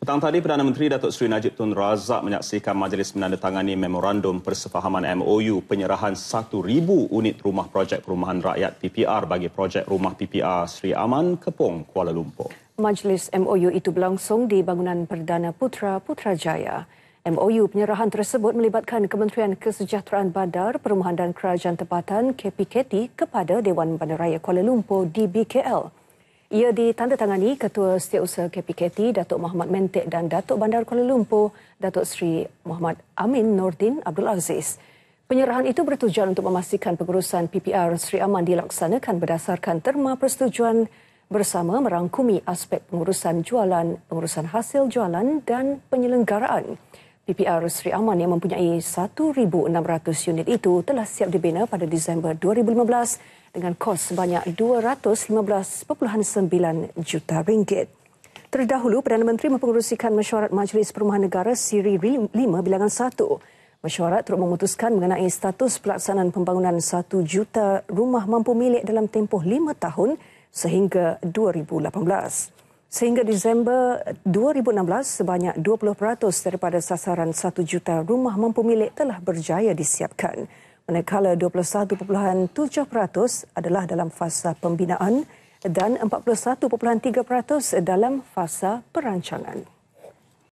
Petang tadi, Perdana Menteri Datuk Seri Najib Tun Razak menyaksikan majlis menandatangani memorandum persefahaman MOU penyerahan 1,000 unit rumah projek perumahan rakyat PPR bagi projek rumah PPR Sri Aman, Kepung, Kuala Lumpur. Majlis MOU itu berlangsung di bangunan Perdana Putra Putrajaya. MOU penyerahan tersebut melibatkan Kementerian Kesejahteraan Bandar, Perumahan dan Kerajaan Tempatan KPKT kepada Dewan Bandaraya Kuala Lumpur DBKL. Ia ditandatangani Ketua Setiausaha KPKT Datuk Muhammad Mentek dan Datuk Bandar Kuala Lumpur Datuk Seri Muhammad Amin Nordin Abdul Aziz. Penyerahan itu bertujuan untuk memastikan pengurusan PPR Seri Aman dilaksanakan berdasarkan terma persetujuan bersama merangkumi aspek pengurusan jualan, pengurusan hasil jualan dan penyelenggaraan. PPR Seri Aman yang mempunyai 1,600 unit itu telah siap dibina pada Disember 2015 dengan kos sebanyak 215.9 juta ringgit. Terdahulu, Perdana Menteri mempengerusikan mesyuarat Majlis Perumahan Negara Siri 5 bilangan 1. Mesyuarat turut memutuskan mengenai status pelaksanaan pembangunan 1 juta rumah mampu milik dalam tempoh 5 tahun sehingga 2018. Sehingga Disember 2016, sebanyak 20% daripada sasaran 1 juta rumah mampu milik telah berjaya disiapkan manakala 21.7% adalah dalam fasa pembinaan dan 41.3% dalam fasa perancangan.